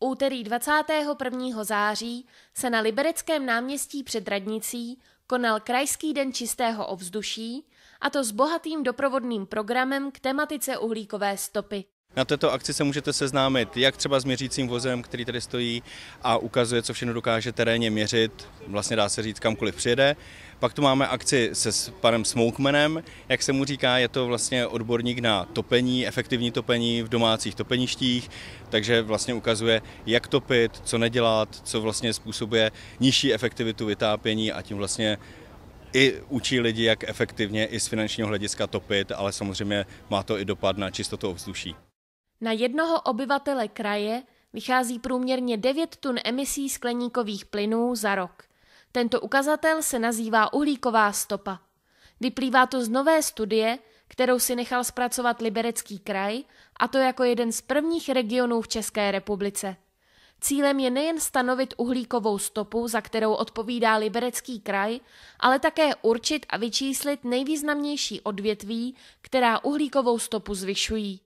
úterý 21. září se na Libereckém náměstí před radnicí konal Krajský den čistého ovzduší, a to s bohatým doprovodným programem k tematice uhlíkové stopy. Na této akci se můžete seznámit jak třeba s měřícím vozem, který tady stojí a ukazuje, co všechno dokáže terénně měřit, vlastně dá se říct kamkoliv přijede. Pak tu máme akci se s panem Smokemanem, jak se mu říká, je to vlastně odborník na topení, efektivní topení v domácích topeništích, takže vlastně ukazuje, jak topit, co nedělat, co vlastně způsobuje nižší efektivitu vytápění a tím vlastně i učí lidi, jak efektivně i z finančního hlediska topit, ale samozřejmě má to i dopad na čistotu ovzduší. Na jednoho obyvatele kraje vychází průměrně 9 tun emisí skleníkových plynů za rok. Tento ukazatel se nazývá uhlíková stopa. Vyplývá to z nové studie, kterou si nechal zpracovat Liberecký kraj, a to jako jeden z prvních regionů v České republice. Cílem je nejen stanovit uhlíkovou stopu, za kterou odpovídá Liberecký kraj, ale také určit a vyčíslit nejvýznamnější odvětví, která uhlíkovou stopu zvyšují.